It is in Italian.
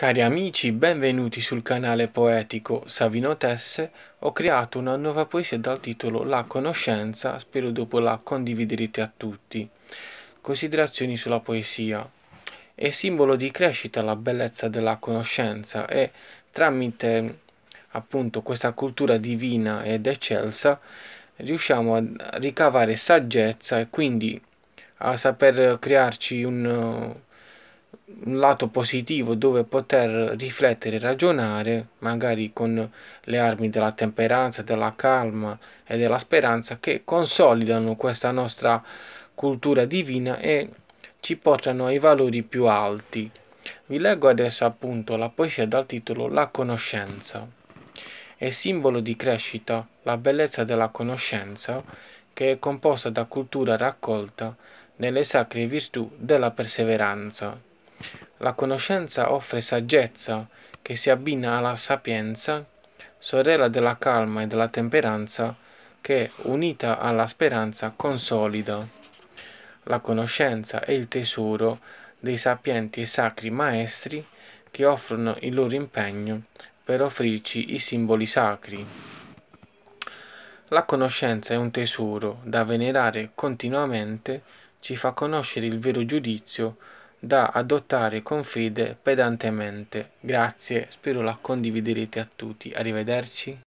Cari amici, benvenuti sul canale poetico Savino Tesse. Ho creato una nuova poesia dal titolo La conoscenza, spero dopo la condividerete a tutti. Considerazioni sulla poesia. È simbolo di crescita la bellezza della conoscenza e tramite appunto questa cultura divina ed eccelsa riusciamo a ricavare saggezza e quindi a saper crearci un un lato positivo dove poter riflettere e ragionare, magari con le armi della temperanza, della calma e della speranza, che consolidano questa nostra cultura divina e ci portano ai valori più alti. Vi leggo adesso appunto la poesia dal titolo La conoscenza. È simbolo di crescita la bellezza della conoscenza che è composta da cultura raccolta nelle sacre virtù della perseveranza. La conoscenza offre saggezza che si abbina alla sapienza, sorella della calma e della temperanza, che, unita alla speranza, consolida. La conoscenza è il tesoro dei sapienti e sacri maestri che offrono il loro impegno per offrirci i simboli sacri. La conoscenza è un tesoro da venerare continuamente, ci fa conoscere il vero giudizio da adottare con fede pedantemente. Grazie, spero la condividerete a tutti. Arrivederci.